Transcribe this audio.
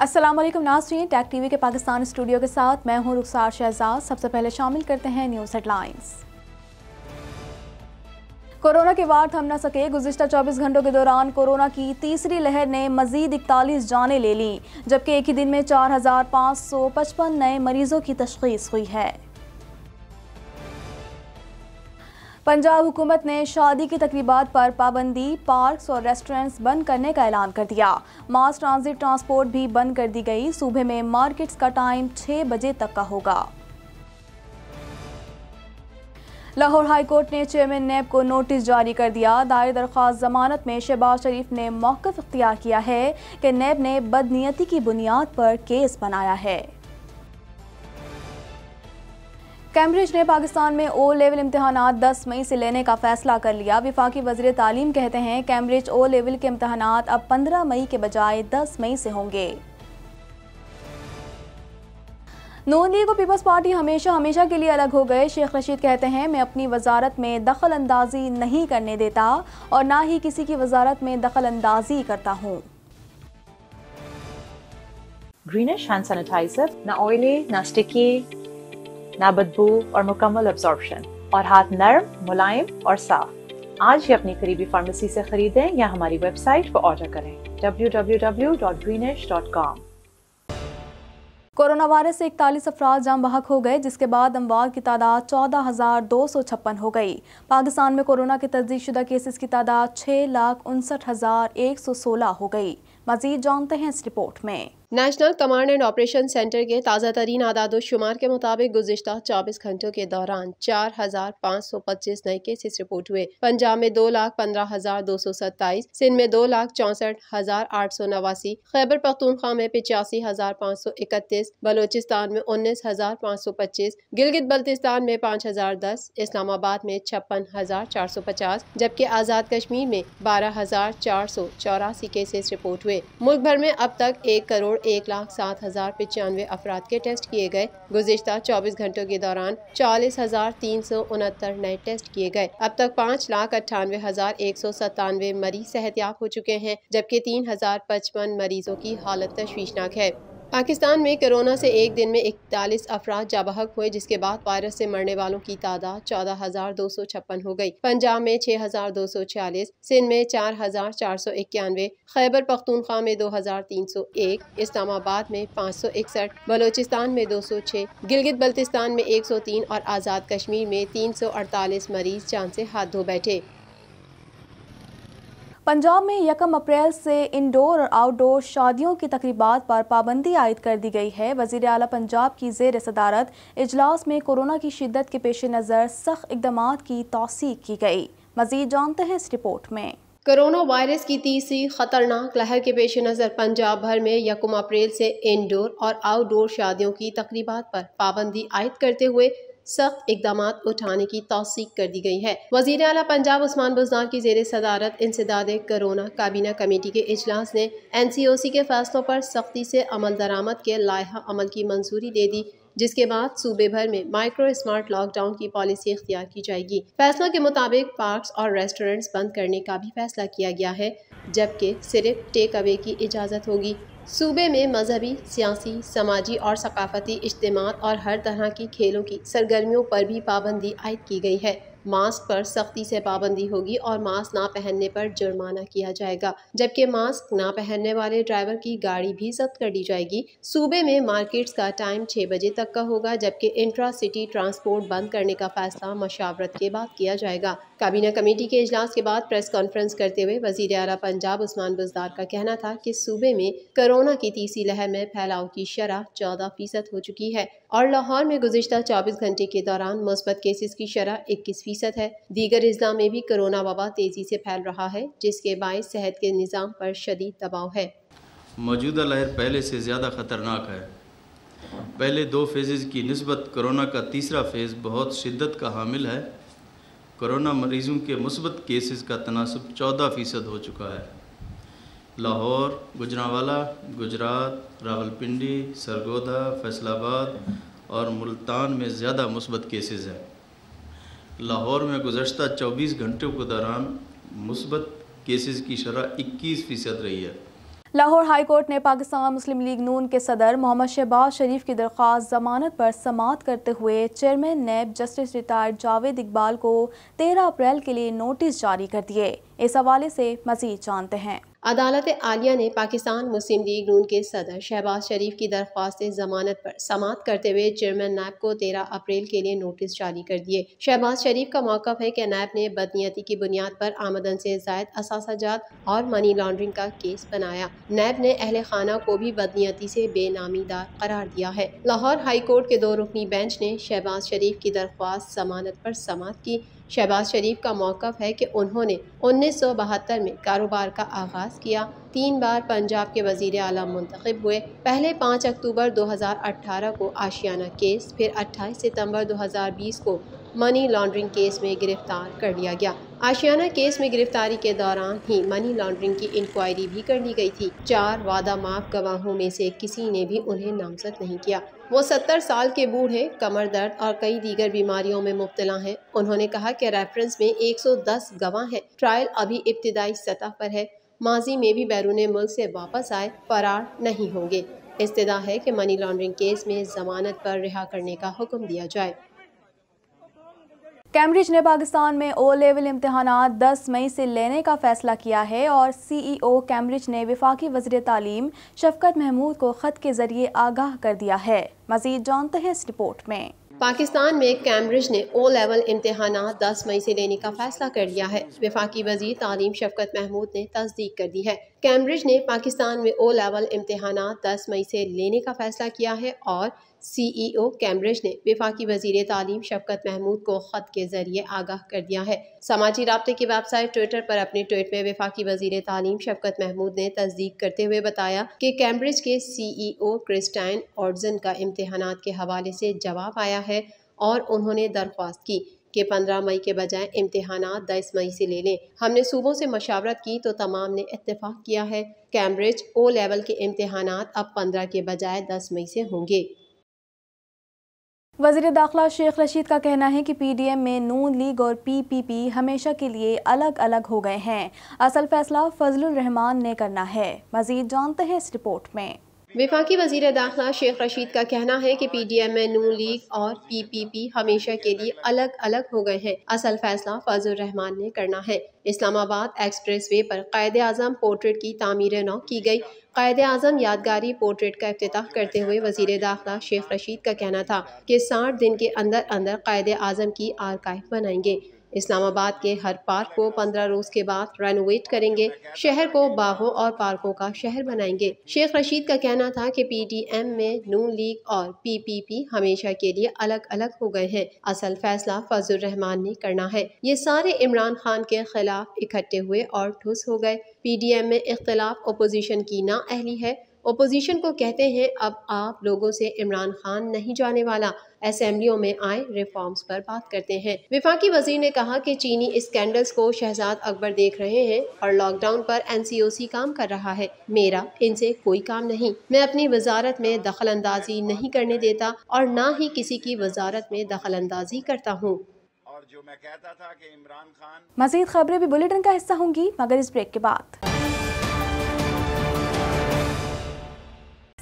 असलम नाजरीन टैक टीवी के पाकिस्तान स्टूडियो के साथ मैं हूं रुखसार शहजाद सबसे पहले शामिल करते हैं न्यूज़ हेडलाइंस कोरोना के वार थम न सके गुजशत 24 घंटों के दौरान कोरोना की तीसरी लहर ने मजीद इकतालीस जानें ले ली जबकि एक ही दिन में 4,555 नए मरीजों की तशखीस हुई है पंजाब हुकूमत ने शादी की तकरीबा पर पाबंदी पार्क्स और रेस्टोरेंट्स बंद करने का ऐलान कर दिया मास ट्रांजिट ट्रांसपोर्ट भी बंद कर दी गई सुबह में मार्केट्स का टाइम छः बजे तक का होगा लाहौर हाईकोर्ट ने चेयरमैन नैब को नोटिस जारी कर दिया दायर दरख्वास्त जमानत में शहबाज शरीफ ने मौक़ अख्तियार किया है कि नैब ने बदनीयती की बुनियाद पर केस बनाया है कैम्ब्रिज ने पाकिस्तान में ओ लेवल इम्तहान 10 मई से लेने का फैसला कर लिया विफाकी वजी तालीम कहते हैं कैम्ब्रिज ओ लेवल के इम्तहान अब 15 मई के बजाय 10 मई से होंगे नून लीग और पीपल्स पार्टी हमेशा हमेशा के लिए अलग हो गए शेख रशीद कहते हैं मैं अपनी वजारत में दखल अंदाजी नहीं करने देता और ना ही किसी की वजारत में दखल अंदाजी करता हूँ ग्रीनिश हैंड सैनिटाइजर ना ऑयली ना स्टिकी ना बदबू और मुकम्मल अब्जॉर्बशन और हाथ नरम मुलायम और साफ आज ही अपनी करीबी फार्मेसी से खरीदें या हमारी वेबसाइट पर ऑर्डर करें www.greenish.com कोरोना वायरस से इकतालीस अफराज जाम बहक हो गए जिसके बाद अमवात की तादाद चौदह हज़ार दो सौ छप्पन हो गई पाकिस्तान में कोरोना के तस्दीक शुदा केसेस की तादाद छः लाख उनसठ हज़ार एक सौ सोलह हो गई मजीद जानते हैं इस रिपोर्ट में national command and operation centre के ताज़ा तरीन आदादोशुमार के मुताबिक गुजशत चौबीस घंटों के दौरान चार हजार पाँच सौ पच्चीस नए केसेस रिपोर्ट हुए पंजाब में दो लाख पंद्रह हजार दो सौ सत्ताईस सिंध में दो लाख चौंसठ हजार आठ सौ नवासी खैबर पख्तूनखा में पिचासी हजार पाँच सौ इकतीस बलोचिस्तान में उन्नीस हजार पाँच सौ पच्चीस गिलगित बल्तिस्तान में पाँच हजार दस इस्लामाबाद में छप्पन हजार चार सौ पचास जबकि आज़ाद कश्मीर में बारह हजार चार सौ चौरासी केसेस रिपोर्ट हुए मुल्क भर में अब तक एक करोड़ एक लाख सात हज़ार पचानवे अफराद के टेस्ट किए गए गुजशत चौबीस घंटों के दौरान चालीस हज़ार तीन सौ उनहत्तर नए टेस्ट किए गए अब तक पाँच लाख अट्ठानवे हज़ार एक सौ सत्तानवे मरीज सेहतियाब हो चुके हैं जबकि तीन हज़ार पचपन मरीजों की हालत तशवीशनाक है पाकिस्तान में कोरोना से एक दिन में इकतालीस अफराद जाबहक हुए जिसके बाद वायरस से मरने वालों की तादाद चौदह हजार दो सौ छप्पन हो गई पंजाब में छह हजार दो सौ छियालीस सिंध में चार हजार चार सौ इक्यानवे खैबर पख्तूनख्वा में दो हजार तीन सौ एक इस्लामाबाद में पाँच सौ इकसठ बलोचिस्तान में दो सौ छः गिलगित बल्तिस्तान में एक सौ तीन और आज़ाद कश्मीर में तीन सौ अड़तालीस मरीज जान से हाथ धो बैठे पंजाब में यकम अप्रैल से इंडोर और आउटडोर शादियों की तकरीबा पर पाबंदी आयद कर दी गई है वजीर अली पंजाब की जेर सदारत इजलास में कोरोना की शिदत के पेश नज़र सख्त इकदाम की तोसीक की गई मजीद जानते हैं इस रिपोर्ट में कोरोना वायरस की तीसरी खतरनाक लहर के पेश नज़र पंजाब भर में यकम अप्रैल से इंडोर और आउटडोर शादियों की तकरीबा पर पाबंदी आयद करते हुए सख्त इकदाम उठाने की तोसीक कर दी गई है वजीर अला पंजाब उस्मान बुजान की जेर सदारत इंसदाद करोना काबीना कमेटी के अजलास ने एन सी ओ सी के फैसलों पर सख्ती से अमल दरामद के लाहा अमल की मंजूरी दे दी जिसके बाद सूबे भर में माइक्रो स्मार्ट लॉकडाउन की पॉलिसी अख्तियार की जाएगी फैसलों के मुताबिक पार्क और रेस्टोरेंट्स बंद करने का भी फैसला किया गया है जबकि सिर्फ टेक अवे की इजाज़त होगी सूबे में मजहबी सियासी समाजी और सकाफती इज्तम और हर तरह की खेलों की सरगर्मियों पर भी पाबंदी आयद की गई है मास्क पर सख्ती से पाबंदी होगी और मास्क ना पहनने पर जुर्माना किया जाएगा जबकि मास्क ना पहनने वाले ड्राइवर की गाड़ी भी जब्त कर दी जाएगी सूबे में मार्केट्स का टाइम छः बजे तक का होगा जबकि इंट्रा सिटी ट्रांसपोर्ट बंद करने का फैसला मशावरत के बाद किया जाएगा काबीना कमेटी के इजलास के बाद प्रेस कॉन्फ्रेंस करते हुए वजीर अला पंजाब उस्मान बुजदार का कहना था कि सूबे में कोरोना की तीसरी लहर में फैलाव की शरह चौदह फीसद हो चुकी है और लाहौर में गुजशत चौबीस घंटे के दौरान मस्बत केसेस की शरह इक्कीस फीसद है दीगर अजला में भी कोरोना वबा तेज़ी से फैल रहा है जिसके बायस सेहत के निज़ाम पर शदीद दबाव है मौजूदा लहर पहले से ज़्यादा ख़तरनाक है पहले दो फेजेज़ की नस्बत कोरोना का तीसरा फेज़ बहुत शिद्दत का हामिल है कोरोना मरीजों के मुस्बत केसेस का तनासब चौदह फ़ीसद हो चुका है लाहौर गुजरावाला गुजरात रावलपिंडी सरगोदा फैसलाबाद और मुल्तान में ज़्यादा मुस्बत केसेस हैं लाहौर में गुजशत 24 घंटों के दौरान मुस्बत केसेस की शरह 21 फ़ीसद रही है लाहौर हाई कोर्ट ने पाकिस्तान मुस्लिम लीग नून के सदर मोहम्मद शहबाज शरीफ की दरख्वास्त जमानत पर समात करते हुए chairman NAB justice retired Javed Iqbal को तेरह अप्रैल के लिए नोटिस जारी कर दिए इस हवाले से मजीद जानते हैं अदालत आलिया ने पाकिस्तान मुस्लिम लीग नून के सदर शहबाज शरीफ की दरख्वास्त जमानत पर समात करते हुए चेयरमैन नायब को तेरह अप्रैल के लिए नोटिस जारी कर दिए शहबाज शरीफ का मौका है कि नायब ने बदनीति की बुनियाद पर आमदन से जायद असाजात और मनी लॉन्ड्रिंग का केस बनाया नायब ने अहल खाना को भी बदनीति से बेनामीदार करार दिया है लाहौर हाईकोर्ट के दो रुकनी बेंच ने शहबाज शरीफ की दरख्वास्त जमानत पर समात की शहबाज शरीफ का मौक़ है कि उन्होंने उन्नीस सौ बहत्तर में कारोबार का आगाज़ किया तीन बार पंजाब के वजीर अला मंतखब हुए पहले पाँच अक्टूबर दो हज़ार अट्ठारह को आशियाना केस फिर अट्ठाईस सितम्बर दो हज़ार बीस को मनी लॉन्ड्रिंग केस में गिरफ्तार कर लिया गया आशियाना केस में गिरफ्तारी के दौरान ही मनी लॉन्ड्रिंग की इंक्वायरी भी कर ली गई थी चार वादा माफ गवाहों में से किसी ने भी उन्हें नामजद नहीं किया वो सत्तर साल के बूढ़े कमर दर्द और कई दीगर बीमारियों में मुब्तला हैं उन्होंने कहा कि रेफरेंस में 110 गवाह हैं ट्रायल अभी इब्तदाई सतह पर है माजी में भी बैरून मुल्क से वापस आए फरार नहीं होंगे इस्तः है कि मनी लॉन्ड्रिंग केस में जमानत पर रिहा करने का हुक्म दिया जाए कैम्ब्रिज ने पाकिस्तान में ओ लेवल इम्तहान 10 मई से लेने का फैसला किया है और सी ई ओ कैम्ब्रिज ने विफाकी वजर तालीम शफकत महमूद को ख़त के ज़रिए आगाह कर दिया है मजीद जानते हैं इस रिपोर्ट में पाकिस्तान में कैम्ब्रिज ने ओ लेवल इम्तहान 10 मई से लेने का फैसला कर लिया है विफाकी वजी तालीम शफकत महमूद ने तस्दीक कर दी है कैम्ब्रिज ने पाकिस्तान में ओ लेवल इम्तहान 10 मई से लेने का फैसला किया है और ओ कैम्ब्रिज e ने विफाकी वजीर तालीम शफकत महमूद को ख़त के ज़रिए आगाह कर दिया है समाजी रबते की वेबसाइट ट्विटर पर अपने ट्वीट में विफाकी वजीर तालीम शफकत महमूद ने तस्दीक करते हुए बताया कि कैम्ब्रिज के सी ओ क्रिस्टाइन ऑर्जन का इम्तहान के हवाले से जवाब आया है और उन्होंने दरख्वास्त की कि पंद्रह मई के बजाय इम्तहान दस मई से ले लें हमने सूबों से मशावरत की तो तमाम ने इतफाक़ किया है कैम्ब्रिज ओ लेवल के इम्तहान अब पंद्रह के बजाय दस मई से होंगे वजीर दाखिला शेख रशीद का कहना है कि पीडीएम में नून लीग और पीपीपी हमेशा के लिए अलग अलग हो गए हैं असल फैसला फजलुर रहमान ने करना है मजीद जानते हैं इस रिपोर्ट में विफाकी वजीर दाखिला शेख रशीद का कहना है कि पीडीएम में नू लीग और पीपीपी हमेशा के लिए अलग अलग हो गए हैं असल फैसला फजल रहमान ने करना है इस्लामाबाद एक्सप्रेस वे पर कायद अजम पोर्ट्रेट की तामीर नौ की गई कायद अजम यादगारी पोर्ट्रेट का अफ्ताह करते हुए वजीर दाखिला शेख रशीद का कहना था कि साठ दिन के अंदर अंदर कायद अजम की आर्काइव बनाएंगे इस्लामाबाद के हर पार्क को पंद्रह रोज के बाद रेनोवेट करेंगे शहर को बागों और पार्कों का शहर बनाएंगे शेख रशीद का कहना था कि पीटीएम में नून लीग और पीपीपी हमेशा के लिए अलग अलग हो गए हैं असल फैसला फजल रहमान ने करना है ये सारे इमरान खान के खिलाफ इकट्ठे हुए और ठुस हो गए पीडीएम में इख्तलाफ अपोजिशन की ना अहली है अपोजिशन को कहते हैं अब आप लोगों से इमरान खान नहीं जाने वाला असम्बलियों में आए रिफॉर्म्स पर बात करते हैं विफाकी वजीर ने कहा कि चीनी स्कैंडल्स को शहजाद अकबर देख रहे हैं और लॉकडाउन पर एनसीओसी काम कर रहा है मेरा इनसे कोई काम नहीं मैं अपनी वजारत में दखल अंदाजी नहीं करने देता और ना ही किसी की वजारत में दखल अंदाजी करता हूँ और जो मैं कहता था इमरान खान मजीद खबरें भी बुलेटिन का हिस्सा होंगी मगर इस ब्रेक के बाद